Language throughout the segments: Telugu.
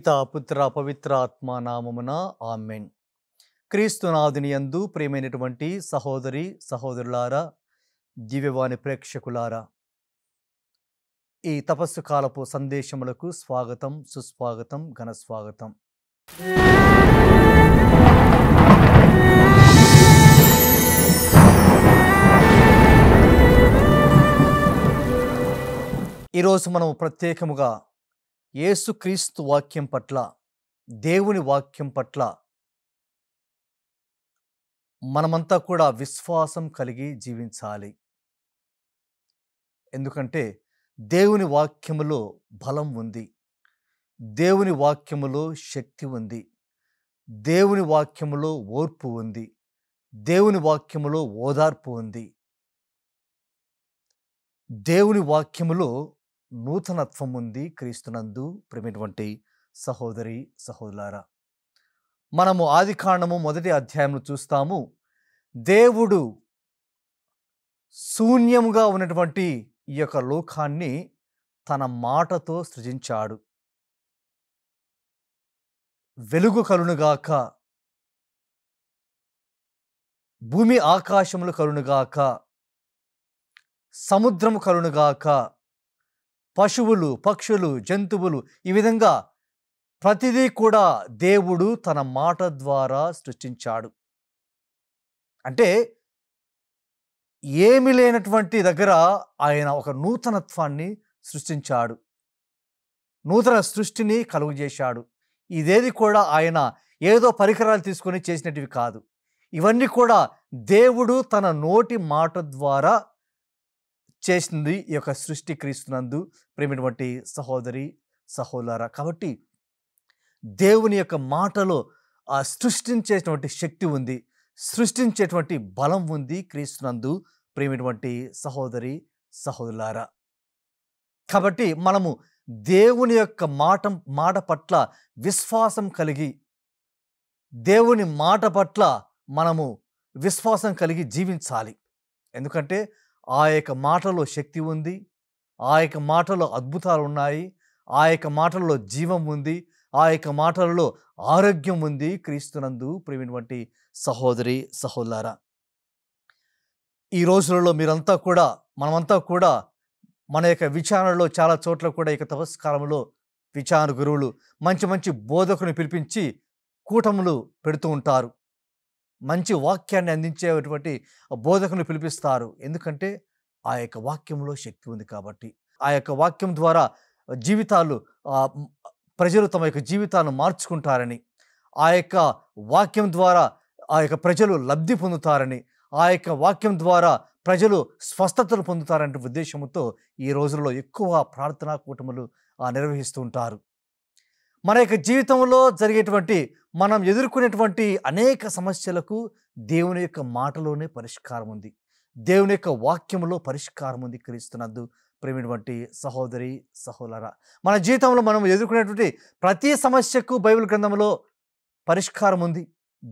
పిత పుత్ర పవిత్ర ఆత్మ నామమున ఆమెన్ క్రీస్తునాథుని యందు ప్రియమైనటువంటి సహోదరి సహోదరులారా దివ్యవాణి ప్రేక్షకులారా ఈ తపస్సు కాలపు సందేశములకు స్వాగతం సుస్వాగతం ఘనస్వాగతం ఈరోజు మనం ప్రత్యేకముగా ఏసుక్రీస్తు వాక్యం పట్ల దేవుని వాక్యం పట్ల మనమంతా కూడా విశ్వాసం కలిగి జీవించాలి ఎందుకంటే దేవుని వాక్యములో బలం ఉంది దేవుని వాక్యములో శక్తి ఉంది దేవుని వాక్యములో ఓర్పు ఉంది దేవుని వాక్యములో ఓదార్పు ఉంది దేవుని వాక్యములో నూతనత్వం ఉంది క్రీస్తునందు ప్రేమటువంటి సహోదరి సహోదరులారా మనము ఆది కాండము మొదటి అధ్యాయంలో చూస్తాము దేవుడు శూన్యముగా ఉన్నటువంటి ఈ యొక్క లోకాన్ని తన మాటతో సృజించాడు వెలుగు కలునుగాక భూమి ఆకాశములు కలునుగాక సముద్రము కలునుగాక పశువులు పక్షులు జంతువులు ఈ విధంగా ప్రతిదీ కూడా దేవుడు తన మాట ద్వారా సృష్టించాడు అంటే ఏమి లేనటువంటి దగ్గర ఆయన ఒక నూతనత్వాన్ని సృష్టించాడు నూతన సృష్టిని కలుగజేశాడు ఇదేది కూడా ఆయన ఏదో పరికరాలు తీసుకొని చేసినటివి కాదు ఇవన్నీ కూడా దేవుడు తన నోటి మాట ద్వారా చేసింది ఈ యొక్క సృష్టి క్రీస్తునందు ప్రేమిటువంటి సహోదరి సహోదర కాబట్టి దేవుని యొక్క మాటలో ఆ సృష్టించేటువంటి శక్తి ఉంది సృష్టించేటువంటి బలం ఉంది క్రీస్తునందు ప్రేమిటువంటి సహోదరి సహోదరులారా కాబట్టి మనము దేవుని యొక్క మాట మాట పట్ల విశ్వాసం కలిగి దేవుని మాట పట్ల మనము విశ్వాసం కలిగి జీవించాలి ఎందుకంటే ఆ యొక్క మాటలో శక్తి ఉంది ఆ యొక్క మాటలో అద్భుతాలు ఉన్నాయి ఆ యొక్క మాటల్లో జీవం ఉంది ఆ యొక్క మాటలలో ఆరోగ్యం ఉంది క్రీస్తునందు ప్రేమినటువంటి సహోదరి సహోదర ఈ రోజులలో మీరంతా కూడా మనమంతా కూడా మన యొక్క విచారణలో చాలా చోట్ల కూడా ఇక తపస్కారంలో విచారణ గురువులు మంచి మంచి బోధకుని పిలిపించి కూటములు పెడుతూ ఉంటారు మంచి వాక్యాన్ని అందించేటువంటి బోధకులు పిలిపిస్తారు ఎందుకంటే ఆ యొక్క వాక్యంలో శక్తి ఉంది కాబట్టి ఆ యొక్క వాక్యం ద్వారా జీవితాలు ప్రజలు తమ యొక్క జీవితాలను మార్చుకుంటారని ఆ యొక్క వాక్యం ద్వారా ఆ యొక్క ప్రజలు లబ్ధి పొందుతారని ఆ యొక్క వాక్యం ద్వారా ప్రజలు స్వస్థతలు పొందుతారనే ఉద్దేశంతో ఈ రోజుల్లో ఎక్కువ ప్రార్థనా కూటములు నిర్వహిస్తూ ఉంటారు మన యొక్క జీవితంలో జరిగేటువంటి మనం ఎదుర్కొనేటువంటి అనేక సమస్యలకు దేవుని యొక్క మాటలోనే పరిష్కారం ఉంది దేవుని యొక్క వాక్యంలో పరిష్కారం ఉంది క్రీస్తునందు ప్రేమిటువంటి సహోదరి సహోదర మన జీవితంలో మనం ఎదుర్కొనేటువంటి ప్రతి సమస్యకు బైబిల్ గ్రంథంలో పరిష్కారం ఉంది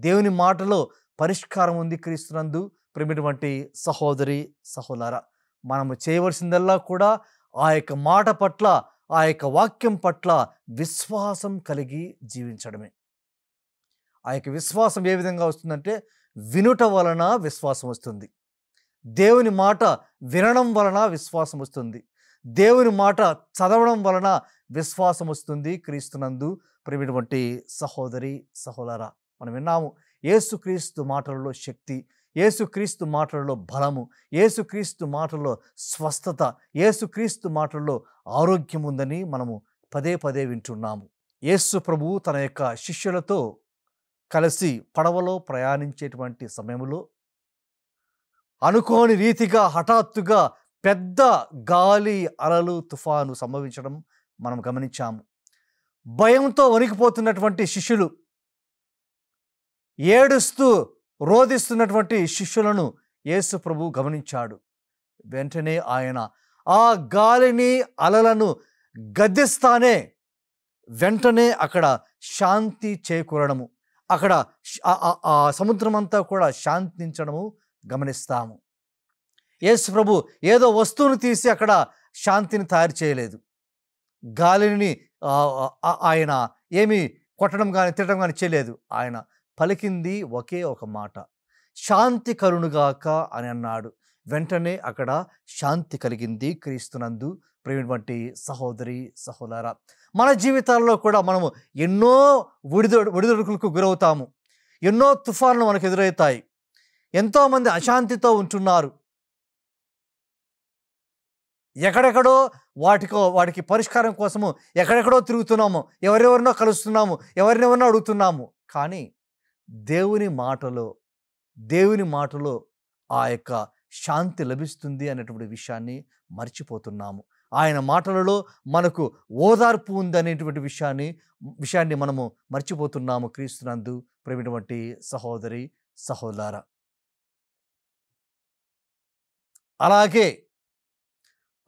దేవుని మాటలో పరిష్కారం ఉంది క్రీస్తునందు ప్రేమిటువంటి సహోదరి సహోదర మనము చేయవలసిందల్లా కూడా ఆ యొక్క మాట పట్ల ఆ యొక్క వాక్యం పట్ల విశ్వాసం కలిగి జీవించడమే ఆ యొక్క విశ్వాసం ఏ విధంగా వస్తుందంటే వినుట వలన విశ్వాసం వస్తుంది దేవుని మాట వినడం వలన విశ్వాసం వస్తుంది దేవుని మాట చదవడం వలన విశ్వాసం వస్తుంది క్రీస్తునందు ప్రేమిటువంటి సహోదరి సహోదర మనం విన్నాము ఏసుక్రీస్తు మాటలలో శక్తి ఏసుక్రీస్తు మాటలలో బలము ఏసుక్రీస్తు మాటల్లో స్వస్థత ఏసుక్రీస్తు మాటల్లో ఆరోగ్యం ఉందని మనము పదే పదే వింటున్నాము యేసు ప్రభు తన యొక్క శిష్యులతో కలిసి పడవలో ప్రయాణించేటువంటి సమయంలో అనుకోని రీతిగా హఠాత్తుగా పెద్ద గాలి అలలు తుఫాను సంభవించడం మనం గమనించాము భయంతో వణికిపోతున్నటువంటి శిష్యులు ఏడుస్తూ రోధిస్తున్నటువంటి శిష్యులను యేసు ప్రభు గమనించాడు వెంటనే ఆయన ఆ గాలిని అలలను గద్దిస్తానే వెంటనే అక్కడ శాంతి చేకూరడము అక్కడ ఆ సముద్రమంతా కూడా శాంతించడము గమనిస్తాము యేసు ప్రభు ఏదో వస్తువును తీసి అక్కడ శాంతిని తయారు చేయలేదు గాలిని ఆయన ఏమీ కొట్టడం కానీ తిట్టడం కానీ చేయలేదు ఆయన పలికింది ఒకే ఒక మాట శాంతి కరుణుగాక అని అన్నాడు వెంటనే అక్కడ శాంతి కలిగింది క్రీస్తునందు ప్రేమటువంటి సహోదరి సహోదర మన జీవితాల్లో కూడా మనము ఎన్నో ఒడిదొడు ఒడిదొడుకులకు గురవుతాము ఎన్నో తుఫాన్లు మనకు ఎదురవుతాయి ఎంతోమంది అశాంతితో ఉంటున్నారు ఎక్కడెక్కడో వాటికో వాటికి పరిష్కారం కోసము ఎక్కడెక్కడో తిరుగుతున్నాము ఎవరెవరినో కలుస్తున్నాము ఎవరినెవరినో అడుగుతున్నాము కానీ దేవుని మాటలో దేవుని మాటలో ఆ యొక్క శాంతి లభిస్తుంది అనేటువంటి విషయాన్ని మర్చిపోతున్నాము ఆయన మాటలలో మనకు ఓదార్పు ఉంది అనేటువంటి విషయాన్ని విషయాన్ని మనము మర్చిపోతున్నాము క్రీస్తునందు ప్రేమటువంటి సహోదరి సహోదర అలాగే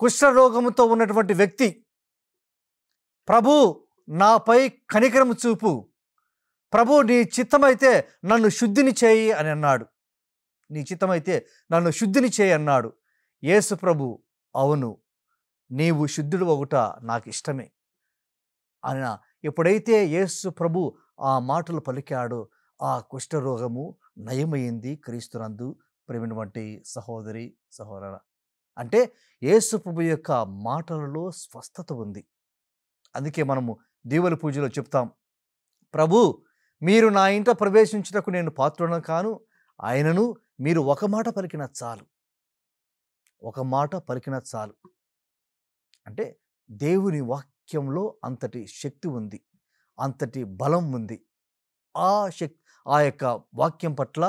కుష్ఠరోగంతో ఉన్నటువంటి వ్యక్తి ప్రభు నాపై కనికరము చూపు ప్రభు నీ చిత్తమైతే నన్ను శుద్ధిని చేయి అని అన్నాడు నీ చిత్తమైతే నన్ను శుద్ధిని చేయి అన్నాడు యేసు ప్రభు అవును నీవు శుద్ధుడు ఒకట నాకు ఇష్టమే ఆయన ఎప్పుడైతే యేసు ప్రభు ఆ మాటలు పలికాడో ఆ కుష్ఠరోగము నయమైంది క్రీస్తునందు ప్రేమినటువంటి సహోదరి సహోదర అంటే యేసు ప్రభు యొక్క మాటలలో స్వస్థత ఉంది అందుకే మనము దీవెల పూజలో చెప్తాం ప్రభు మీరు నా ఇంట ప్రవేశించుటకు నేను పాత్రను కాను ఆయనను మీరు ఒక మాట పలికిన చాలు ఒక మాట పలికిన చాలు అంటే దేవుని వాక్యంలో అంతటి శక్తి ఉంది అంతటి బలం ఉంది ఆ శక్తి ఆ యొక్క వాక్యం పట్ల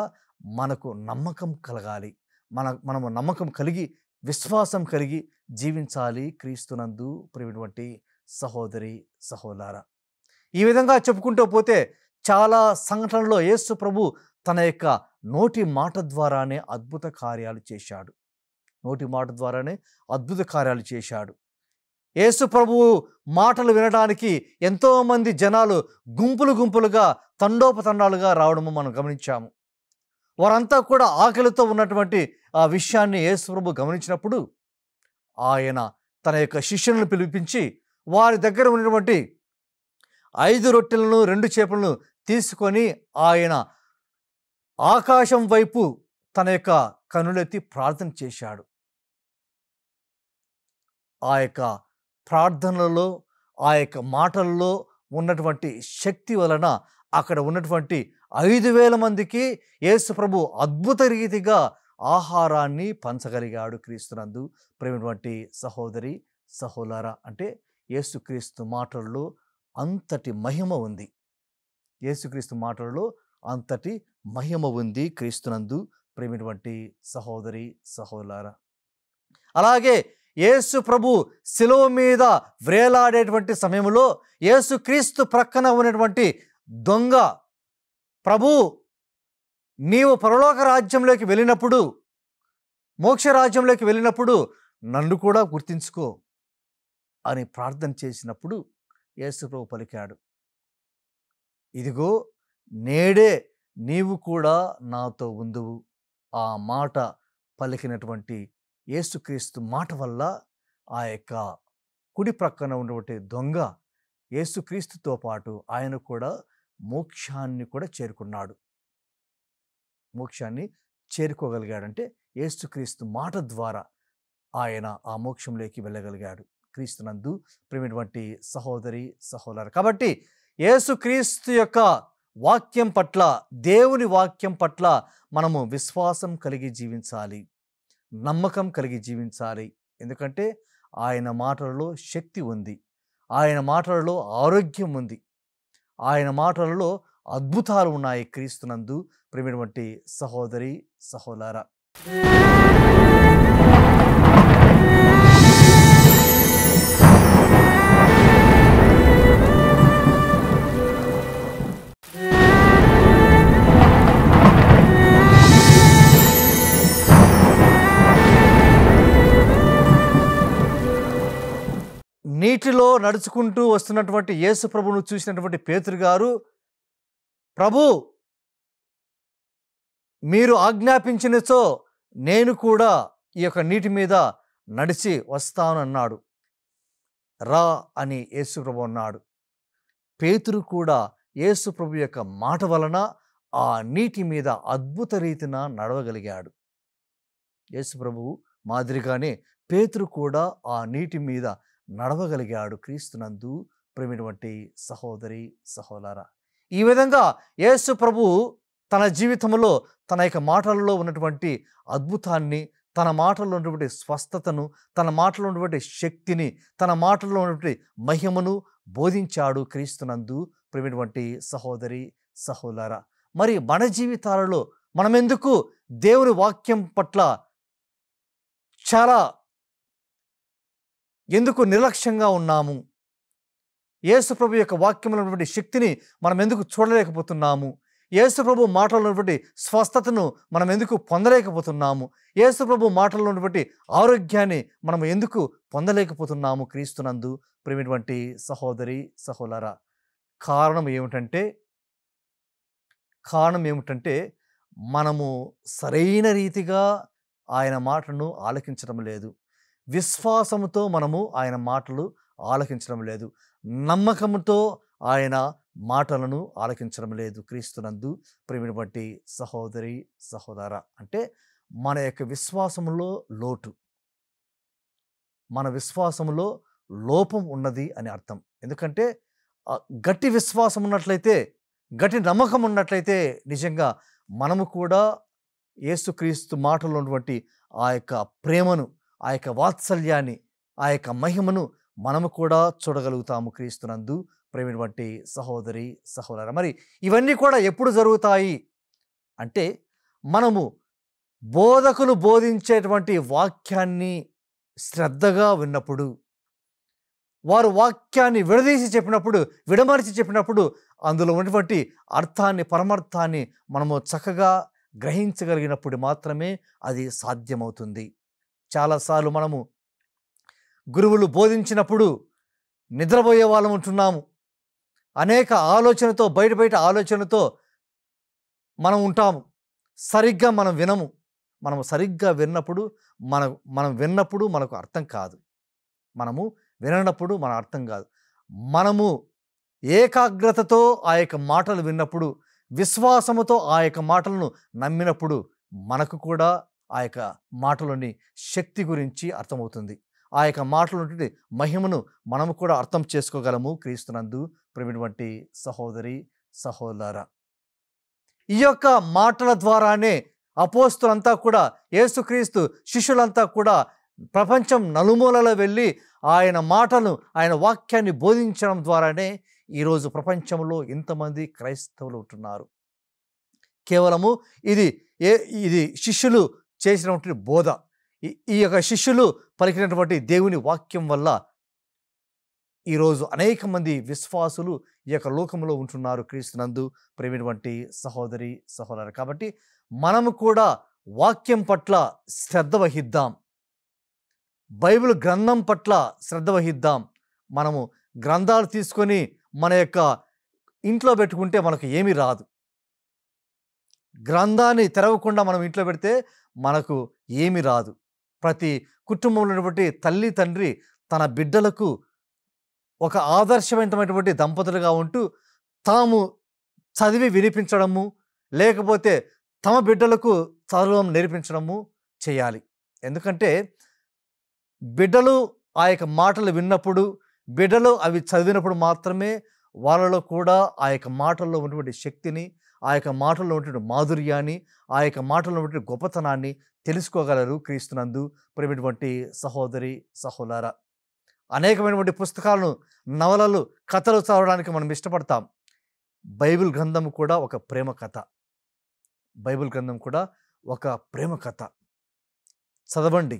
మనకు నమ్మకం కలగాలి మన మనము నమ్మకం కలిగి విశ్వాసం కలిగి జీవించాలి క్రీస్తునందు ప్రేమిటువంటి సహోదరి సహోదర ఈ విధంగా చెప్పుకుంటూ పోతే చాలా సంఘటనలో యేసు ప్రభు తన యొక్క నోటి మాట ద్వారానే అద్భుత కార్యాలు చేశాడు నోటి మాట ద్వారానే అద్భుత కార్యాలు చేశాడు యేసు ప్రభు మాటలు వినడానికి ఎంతోమంది జనాలు గుంపులు గుంపులుగా తండోపతండాలుగా రావడము మనం గమనించాము వారంతా కూడా ఆకలితో ఉన్నటువంటి ఆ విషయాన్ని యేసు ప్రభు గమనించినప్పుడు ఆయన తన యొక్క శిష్యులను పిలిపించి వారి దగ్గర ఉన్నటువంటి ఐదు రొట్టెలను రెండు చేపలను తీసుకొని ఆయన ఆకాశం వైపు తన యొక్క కనులెత్తి ప్రార్థన చేశాడు ఆ యొక్క ప్రార్థనలలో ఆ యొక్క మాటల్లో ఉన్నటువంటి శక్తి వలన అక్కడ ఉన్నటువంటి ఐదు వేల మందికి యేసుప్రభు అద్భుత రీతిగా ఆహారాన్ని పంచగలిగాడు క్రీస్తునందు ప్రేమటువంటి సహోదరి సహోదర అంటే యేసుక్రీస్తు మాటల్లో అంతటి మహిమ ఉంది యేసుక్రీస్తు మాటలలో అంతటి మహిమ ఉంది క్రీస్తునందు ప్రేమిటువంటి సహోదరి సహోదర అలాగే యేసు ప్రభు శిలువ మీద వ్రేలాడేటువంటి సమయంలో యేసుక్రీస్తు ప్రక్కన ఉన్నటువంటి దొంగ ప్రభు నీవు పరలోక రాజ్యంలోకి వెళ్ళినప్పుడు మోక్ష రాజ్యంలోకి వెళ్ళినప్పుడు నన్ను కూడా గుర్తించుకో అని ప్రార్థన చేసినప్పుడు యేసుప్రభు పలికాడు ఇదిగో నేడే నీవు కూడా నాతో ఉందువు ఆ మాట పలికినటువంటి యేసుక్రీస్తు మాట వల్ల ఆ యొక్క కుడి ప్రక్కన ఉన్నటువంటి దొంగ యేసుక్రీస్తుతో పాటు ఆయన కూడా మోక్షాన్ని కూడా చేరుకున్నాడు మోక్షాన్ని చేరుకోగలిగాడంటే ఏసుక్రీస్తు మాట ద్వారా ఆయన ఆ మోక్షంలోకి వెళ్ళగలిగాడు క్రీస్తునందు ప్రేమటువంటి సహోదరి సహోదరు కాబట్టి యేసుక్రీస్తు యొక్క వాక్యం పట్ల దేవుని వాక్యం పట్ల మనము విశ్వాసం కలిగి జీవించాలి నమ్మకం కలిగి జీవించాలి ఎందుకంటే ఆయన మాటలలో శక్తి ఉంది ఆయన మాటలలో ఆరోగ్యం ఉంది ఆయన మాటలలో అద్భుతాలు ఉన్నాయి క్రీస్తునందు ప్రేమటువంటి సహోదరి సహోదర నడుచుకుంటూ వస్తున్నటువంటి యేసు ప్రభును చూసినటువంటి పేతురు గారు ప్రభు మీరు ఆజ్ఞాపించినచో నేను కూడా ఈ యొక్క నీటి మీద నడిచి వస్తానన్నాడు రా అని యేసుప్రభు అన్నాడు పేతురు కూడా యేసుప్రభు యొక్క మాట వలన ఆ నీటి మీద అద్భుత రీతిన నడవగలిగాడు యేసుప్రభు మాదిరిగానే పేతురు కూడా ఆ నీటి మీద నడవగలిగాడు క్రీస్తునందు ప్రేమిటువంటి సహోదరి సహోదర ఈ విధంగా యేసు ప్రభు తన జీవితంలో తన యొక్క మాటలలో ఉన్నటువంటి అద్భుతాన్ని తన మాటల్లో ఉన్నటువంటి స్వస్థతను తన మాటలో ఉన్నటువంటి శక్తిని తన మాటల్లో ఉన్నటువంటి మహిమను బోధించాడు క్రీస్తునందు ప్రేమిటువంటి సహోదరి సహోదర మరి మన జీవితాలలో మనమెందుకు దేవుని వాక్యం పట్ల చాలా ఎందుకు నిర్లక్ష్యంగా ఉన్నాము యేసుప్రభు యొక్క వాక్యంలో ఉన్నటువంటి శక్తిని మనం ఎందుకు చూడలేకపోతున్నాము యేసుప్రభు మాటల్లో ఉన్నటువంటి స్వస్థతను మనం ఎందుకు పొందలేకపోతున్నాము యేసుప్రభు మాటల్లో ఉన్నటువంటి ఆరోగ్యాన్ని మనం ఎందుకు పొందలేకపోతున్నాము క్రీస్తునందు ప్రేమిటువంటి సహోదరి సహోదర కారణం ఏమిటంటే కారణం ఏమిటంటే మనము సరైన రీతిగా ఆయన మాటను ఆలకించడం లేదు విశ్వాసముతో మనము ఆయన మాటలు ఆలకించడం లేదు నమ్మకంతో ఆయన మాటలను ఆలకించడం లేదు క్రీస్తునందు ప్రేమిని బట్టి సహోదరి సహోదర అంటే మన యొక్క విశ్వాసములో లోటు మన విశ్వాసములో లోపం ఉన్నది అని అర్థం ఎందుకంటే గట్టి విశ్వాసం ఉన్నట్లయితే గట్టి నమ్మకం ఉన్నట్లయితే నిజంగా మనము కూడా యేసుక్రీస్తు మాటలో ఉన్నటువంటి ఆ యొక్క ప్రేమను ఆ యొక్క వాత్సల్యాన్ని ఆ యొక్క మహిమను మనము కూడా చూడగలుగుతాము క్రీస్తునందు ప్రేమటువంటి సహోదరి సహోదర మరి ఇవన్నీ కూడా ఎప్పుడు జరుగుతాయి అంటే మనము బోధకులు బోధించేటువంటి వాక్యాన్ని శ్రద్ధగా విన్నప్పుడు వారు వాక్యాన్ని విడదీసి చెప్పినప్పుడు విడమరిచి చెప్పినప్పుడు అందులో ఉన్నటువంటి అర్థాన్ని పరమార్థాన్ని మనము చక్కగా గ్రహించగలిగినప్పుడు మాత్రమే అది సాధ్యమవుతుంది చాలాసార్లు మనము గురువులు బోధించినప్పుడు నిద్రపోయే వాళ్ళం ఉంటున్నాము అనేక ఆలోచనతో బయట బయట ఆలోచనతో మనం ఉంటాము సరిగ్గా మనం వినము మనము సరిగ్గా విన్నప్పుడు మన మనం విన్నప్పుడు మనకు అర్థం కాదు మనము వినప్పుడు మన అర్థం కాదు మనము ఏకాగ్రతతో ఆ యొక్క మాటలు విన్నప్పుడు విశ్వాసముతో ఆ యొక్క మాటలను నమ్మినప్పుడు మనకు కూడా ఆ యొక్క మాటలోని శక్తి గురించి అర్థమవుతుంది ఆ యొక్క మాటలు మహిమను మనము కూడా అర్థం చేసుకోగలము క్రీస్తునందు ప్రేమిటువంటి సహోదరి సహోదర ఈ యొక్క మాటల ద్వారానే అపోస్తులంతా కూడా యేసుక్రీస్తు శిష్యులంతా కూడా ప్రపంచం నలుమూలలో వెళ్ళి ఆయన మాటలు ఆయన వాక్యాన్ని బోధించడం ద్వారానే ఈరోజు ప్రపంచంలో ఇంతమంది క్రైస్తవులు ఉంటున్నారు కేవలము ఇది ఏ ఇది శిష్యులు చేసినటువంటి బోధ ఈ యొక్క శిష్యులు పలికినటువంటి దేవుని వాక్యం వల్ల ఈరోజు అనేక మంది విశ్వాసులు ఈ యొక్క లోకంలో ఉంటున్నారు క్రీస్తునందు ప్రేమినటువంటి సహోదరి సహోదరు కాబట్టి మనము కూడా వాక్యం పట్ల శ్రద్ధ వహిద్దాం బైబిల్ గ్రంథం పట్ల శ్రద్ధ వహిద్దాం మనము గ్రంథాలు తీసుకొని మన యొక్క ఇంట్లో పెట్టుకుంటే మనకు ఏమీ రాదు గ్రంథాన్ని తెరవకుండా మనం ఇంట్లో పెడితే మనకు ఏమి రాదు ప్రతి కుటుంబంలో ఉన్నటువంటి తల్లి తండ్రి తన బిడ్డలకు ఒక ఆదర్శవంతమైనటువంటి దంపతులుగా ఉంటూ తాము చదివి వినిపించడము లేకపోతే తమ బిడ్డలకు చదువు నేర్పించడము చేయాలి ఎందుకంటే బిడ్డలు ఆ యొక్క మాటలు విన్నప్పుడు బిడ్డలు అవి చదివినప్పుడు మాత్రమే వాళ్ళలో కూడా ఆ యొక్క మాటల్లో ఉన్నటువంటి శక్తిని ఆ యొక్క మాటల్లో ఉన్నటువంటి మాధుర్యాన్ని ఆ యొక్క మాటల్లో ఉన్నటువంటి గొప్పతనాన్ని తెలుసుకోగలరు క్రీస్తునందు ప్రేమటువంటి సహోదరి సహోదర అనేకమైనటువంటి పుస్తకాలను నవలలు కథలు చదవడానికి మనం ఇష్టపడతాం బైబిల్ గ్రంథం కూడా ఒక ప్రేమ కథ బైబిల్ గ్రంథం కూడా ఒక ప్రేమ కథ చదవండి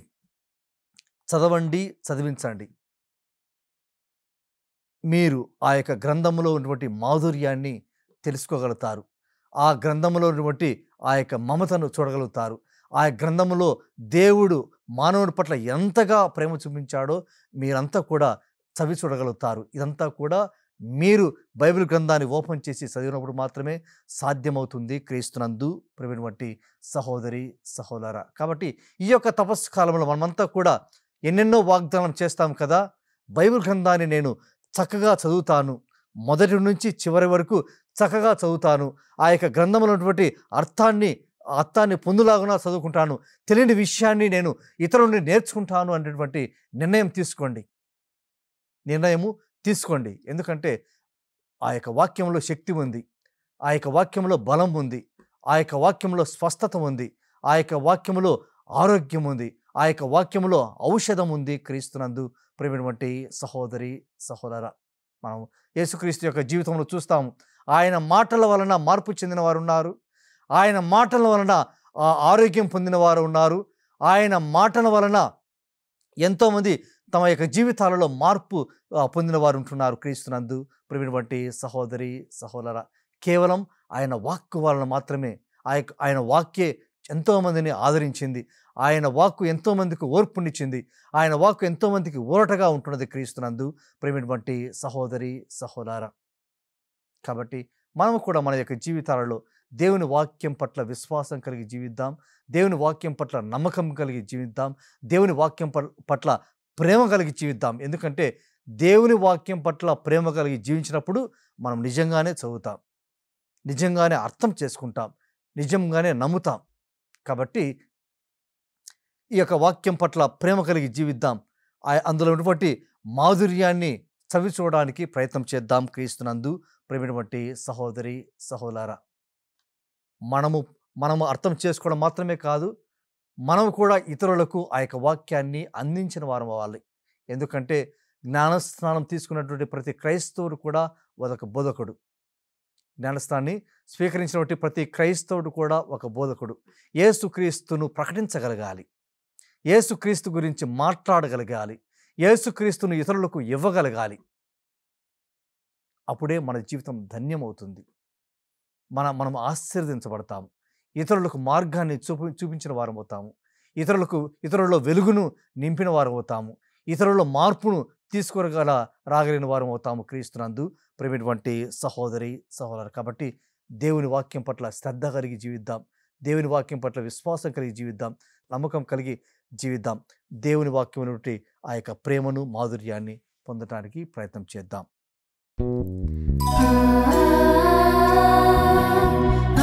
చదవండి చదివించండి మీరు ఆ యొక్క గ్రంథంలో ఉన్నటువంటి మాధుర్యాన్ని తెలుసుకోగలుగుతారు ఆ గ్రంథంలో ఉన్నటువంటి ఆ యొక్క మమతను చూడగలుగుతారు ఆ గ్రంథంలో దేవుడు మానవుడి పట్ల ఎంతగా ప్రేమ చూపించాడో మీరంతా కూడా చవి చూడగలుగుతారు ఇదంతా కూడా మీరు బైబిల్ గ్రంథాన్ని ఓపెన్ చేసి చదివినప్పుడు మాత్రమే సాధ్యమవుతుంది క్రీస్తునందు ప్రమైనటువంటి సహోదరి సహోదర కాబట్టి ఈ యొక్క తపస్సు కాలంలో మనమంతా కూడా ఎన్నెన్నో వాగ్దానం చేస్తాం కదా బైబిల్ గ్రంథాన్ని నేను చక్కగా చదువుతాను మొదటి నుంచి చివరి వరకు చక్కగా చదువుతాను ఆ యొక్క గ్రంథంలో ఉన్నటువంటి అర్థాన్ని అర్థాన్ని పొందులాగునా చదువుకుంటాను తెలియని విషయాన్ని నేను ఇతరుని నేర్చుకుంటాను అనేటువంటి నిర్ణయం తీసుకోండి నిర్ణయము తీసుకోండి ఎందుకంటే ఆ యొక్క వాక్యంలో శక్తి ఉంది ఆ యొక్క వాక్యంలో బలం ఉంది ఆ యొక్క వాక్యంలో స్వస్థత ఉంది ఆ యొక్క వాక్యంలో ఆరోగ్యం ఉంది ఆ యొక్క వాక్యంలో ఔషధం ఉంది క్రీస్తునందు ప్రేమటువంటి సహోదరి సహోదర మనం యేసుక్రీస్తు యొక్క జీవితంలో చూస్తాము ఆయన మాటల వలన మార్పు చెందిన వారు ఉన్నారు ఆయన మాటల వలన ఆరోగ్యం పొందిన వారు ఉన్నారు ఆయన మాటల వలన ఎంతోమంది తమ యొక్క జీవితాలలో మార్పు పొందిన వారు ఉంటున్నారు క్రీస్తునందు బట్టి సహోదరి సహోదర కేవలం ఆయన వాక్కు వలన మాత్రమే ఆయన వాక్యే ఎంతోమందిని ఆదరించింది ఆయన వాక్కు ఎంతోమందికి ఓర్పునిచ్చింది ఆయన వాక్కు ఎంతోమందికి ఊరటగా ఉంటున్నది క్రీస్తునందు బట్టి సహోదరి సహోదర కాబట్టి మనం కూడా మన యొక్క జీవితాలలో దేవుని వాక్యం పట్ల విశ్వాసం కలిగి జీవిద్దాం దేవుని వాక్యం పట్ల నమ్మకం కలిగి జీవిద్దాం దేవుని వాక్యం పట్ల ప్రేమ కలిగి జీవిద్దాం ఎందుకంటే దేవుని వాక్యం పట్ల ప్రేమ కలిగి జీవించినప్పుడు మనం నిజంగానే చదువుతాం నిజంగానే అర్థం చేసుకుంటాం నిజంగానే నమ్ముతాం కాబట్టి ఈ యొక్క వాక్యం పట్ల ప్రేమ కలిగి జీవిద్దాం అందులో ఉన్నటువంటి మాధుర్యాన్ని చవి చూడడానికి ప్రయత్నం చేద్దాం క్రీస్తునందు ప్రేమిని బట్టి సహోదరి సహోదర మనము మనము అర్థం చేసుకోవడం మాత్రమే కాదు మనం కూడా ఇతరులకు ఆ యొక్క వాక్యాన్ని అందించిన వారం అవ్వాలి ఎందుకంటే జ్ఞానస్నానం తీసుకున్నటువంటి ప్రతి క్రైస్తవుడు కూడా ఒక బోధకుడు జ్ఞానస్థాన్ని స్వీకరించినటువంటి ప్రతి క్రైస్తవుడు కూడా ఒక బోధకుడు ఏసుక్రీస్తును ప్రకటించగలగాలి ఏసుక్రీస్తు గురించి మాట్లాడగలగాలి ఏసుక్రీస్తును ఇతరులకు ఇవ్వగలగాలి అప్పుడే మన జీవితం ధన్యమవుతుంది మన మనం ఆశీర్వదించబడతాము ఇతరులకు మార్గాన్ని చూపి చూపించిన వారం అవుతాము ఇతరులకు ఇతరుల్లో వెలుగును నింపిన వారం అవుతాము ఇతరుల మార్పును తీసుకురగల రాగలిగిన వారం అవుతాము క్రీస్తునందు ప్రేమటువంటి సహోదరి సహోదరు కాబట్టి దేవుని వాక్యం పట్ల శ్రద్ధ కలిగి జీవిద్దాం దేవుని వాక్యం పట్ల విశ్వాసం కలిగి జీవిద్దాం నమ్మకం కలిగి జీవిద్దాం దేవుని వాక్యం నుండి ఆ యొక్క ప్రేమను మాధుర్యాన్ని పొందడానికి ప్రయత్నం చేద్దాం Ah, ah, ah,